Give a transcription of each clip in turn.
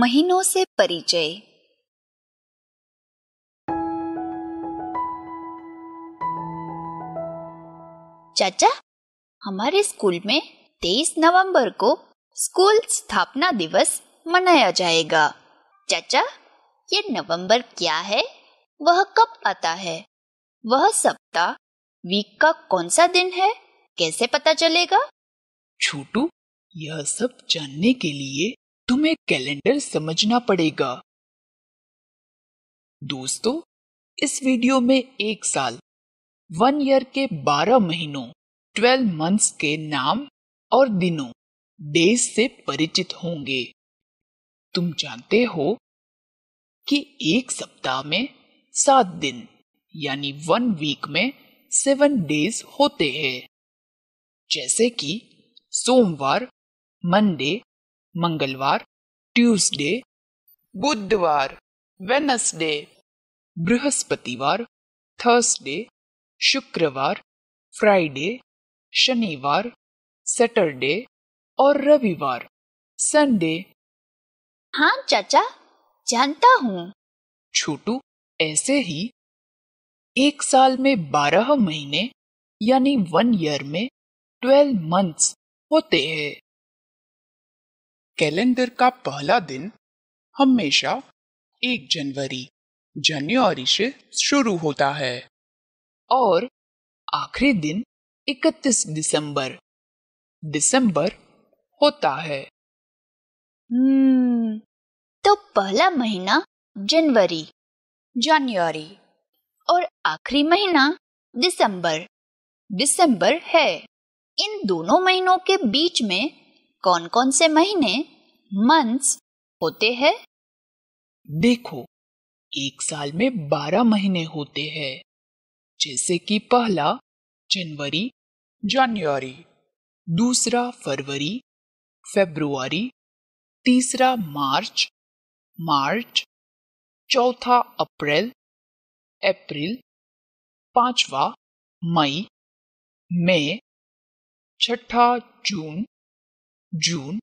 महीनों से परिचय चाचा हमारे स्कूल में 23 नवंबर को स्कूल स्थापना दिवस मनाया जाएगा चाचा ये नवंबर क्या है वह कब आता है वह सप्ताह वीक का कौन सा दिन है कैसे पता चलेगा छोटू यह सब जानने के लिए तुम्हें कैलेंडर समझना पड़ेगा दोस्तों इस वीडियो में एक साल वन ईयर के बारह महीनों ट्वेल्व मंथ्स के नाम और दिनों डेज से परिचित होंगे तुम जानते हो कि एक सप्ताह में सात दिन यानी वन वीक में सेवन डेज होते हैं जैसे कि सोमवार मंडे मंगलवार ट्यूसडे बुधवार वेनसडे बृहस्पतिवार थर्सडे शुक्रवार फ्राइडे शनिवार सैटरडे और रविवार संडे हाँ चाचा जानता हूँ छोटू ऐसे ही एक साल में बारह महीने यानी वन ईयर में ट्वेल्व मंथ्स होते हैं कैलेंडर का पहला दिन हमेशा एक जनवरी जनवरी से शुरू होता है और आखिरी दिन 31 दिसंबर दिसंबर होता है hmm, तो पहला महीना जनवरी जनवरी और आखिरी महीना दिसंबर दिसंबर है इन दोनों महीनों के बीच में कौन कौन से महीने मंथ्स होते हैं देखो एक साल में बारह महीने होते हैं जैसे कि पहला जनवरी जनवरी दूसरा फरवरी फेब्रुवरी तीसरा मार्च मार्च चौथा अप्रैल अप्रैल पांचवा मई मई छठा जून जून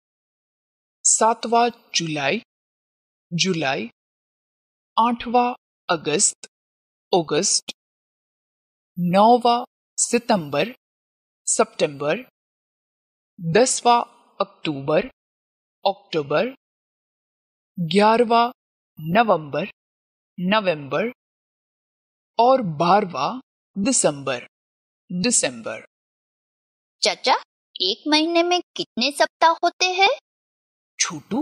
सातवां जुलाई जुलाई आठवां अगस्त अगस्त नौवा सितंबर सितंबर दसवा अक्टूबर अक्टूबर ग्यारहवा नवंबर नवंबर और बारवा दिसंबर दिसंबर चाचा एक महीने में कितने सप्ताह होते हैं छोटू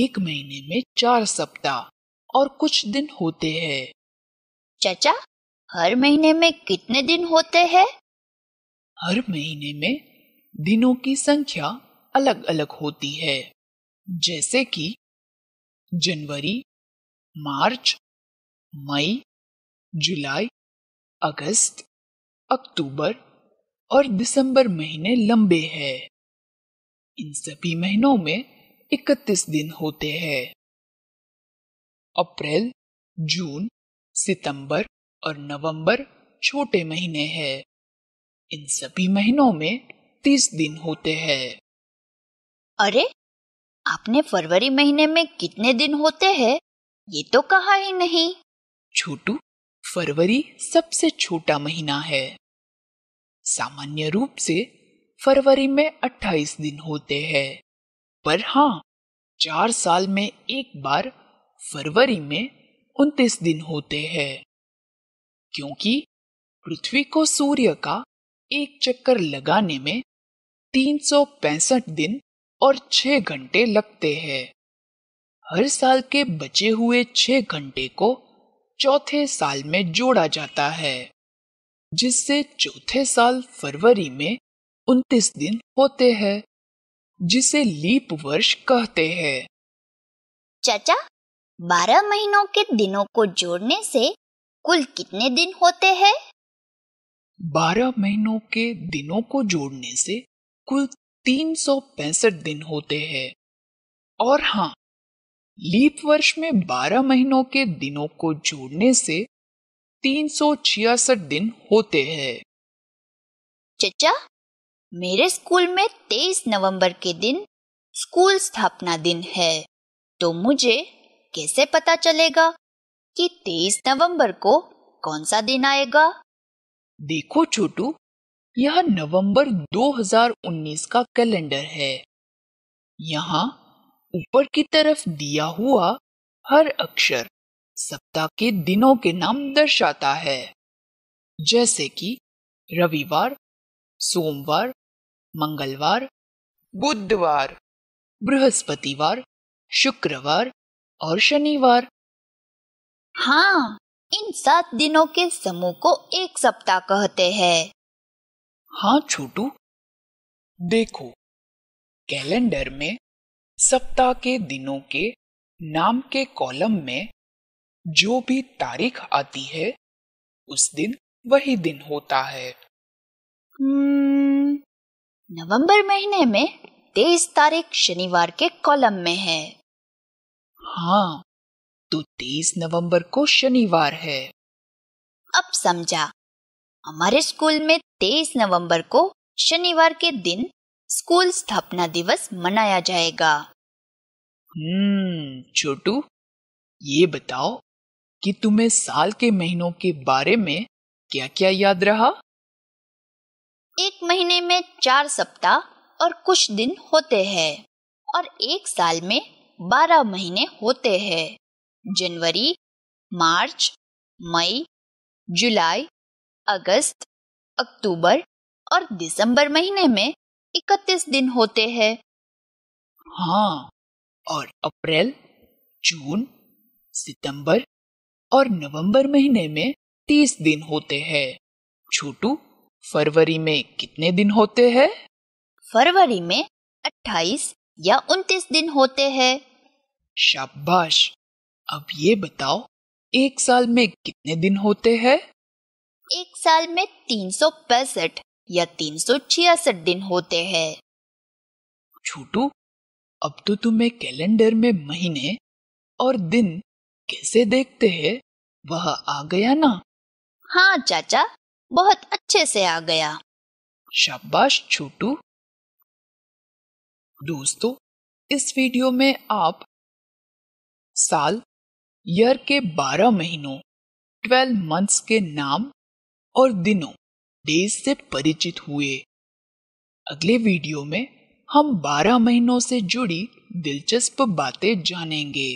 एक महीने में चार सप्ताह और कुछ दिन होते हैं चाचा हर महीने में कितने दिन होते हैं हर महीने में दिनों की संख्या अलग अलग होती है जैसे कि जनवरी मार्च मई जुलाई अगस्त अक्टूबर और दिसंबर महीने लंबे हैं। इन सभी महीनों में 31 दिन होते हैं अप्रैल जून सितंबर और नवंबर छोटे महीने हैं इन सभी महीनों में 30 दिन होते हैं अरे आपने फरवरी महीने में कितने दिन होते हैं ये तो कहा ही नहीं छोटू फरवरी सबसे छोटा महीना है सामान्य रूप से फरवरी में 28 दिन होते हैं पर हाँ चार साल में एक बार फरवरी में उनतीस दिन होते हैं क्योंकि पृथ्वी को सूर्य का एक चक्कर लगाने में पैंसठ दिन और छह घंटे लगते हैं हर साल के बचे हुए 6 घंटे को चौथे साल में जोड़ा जाता है जिससे चौथे साल फरवरी में उनतीस दिन होते हैं जिसे लीप वर्ष कहते हैं चाचा बारह महीनों के दिनों को जोड़ने से कुल कितने दिन होते हैं बारह महीनों के दिनों को जोड़ने से कुल तीन सौ पैंसठ दिन होते हैं और हाँ लीप वर्ष में बारह महीनों के दिनों को जोड़ने से तीन सौ छियासठ दिन होते हैं चचा मेरे स्कूल में तेईस नवंबर के दिन स्कूल स्थापना दिन है तो मुझे कैसे पता चलेगा कि तेईस नवंबर को कौन सा दिन आएगा देखो छोटू यह नवंबर 2019 का कैलेंडर है यहाँ ऊपर की तरफ दिया हुआ हर अक्षर सप्ताह के दिनों के नाम दर्शाता है जैसे कि रविवार सोमवार मंगलवार बुधवार बृहस्पतिवार शुक्रवार और शनिवार हाँ इन सात दिनों के समूह को एक सप्ताह कहते हैं हाँ छोटू देखो कैलेंडर में सप्ताह के दिनों के नाम के कॉलम में जो भी तारीख आती है उस दिन वही दिन होता है हम्म, नवंबर महीने में तेईस तारीख शनिवार के कॉलम में है हाँ तो तेईस नवंबर को शनिवार है अब समझा हमारे स्कूल में तेईस नवंबर को शनिवार के दिन स्कूल स्थापना दिवस मनाया जाएगा हम्म छोटू ये बताओ कि तुम्हें साल के महीनों के बारे में क्या क्या याद रहा एक महीने में चार सप्ताह और कुछ दिन होते हैं और एक साल में बारह महीने होते हैं जनवरी मार्च मई जुलाई अगस्त अक्टूबर और दिसंबर महीने में इकतीस दिन होते हैं हाँ और अप्रैल जून सितंबर और नवंबर महीने में तीस दिन होते हैं छोटू फरवरी में कितने दिन होते हैं फरवरी में अट्ठाईस या उनतीस दिन होते हैं शाबाश अब ये बताओ एक साल में कितने दिन होते हैं एक साल में तीन सौ पैंसठ या तीन सौ छियासठ दिन होते हैं छोटू अब तो तुम्हें कैलेंडर में महीने और दिन कैसे देखते हैं वह आ गया ना हाँ चाचा बहुत अच्छे से आ गया शाबाश छोटू दोस्तों इस वीडियो में आप साल ईयर के 12 महीनों 12 मंथ्स के नाम और दिनों डेज से परिचित हुए अगले वीडियो में हम 12 महीनों से जुड़ी दिलचस्प बातें जानेंगे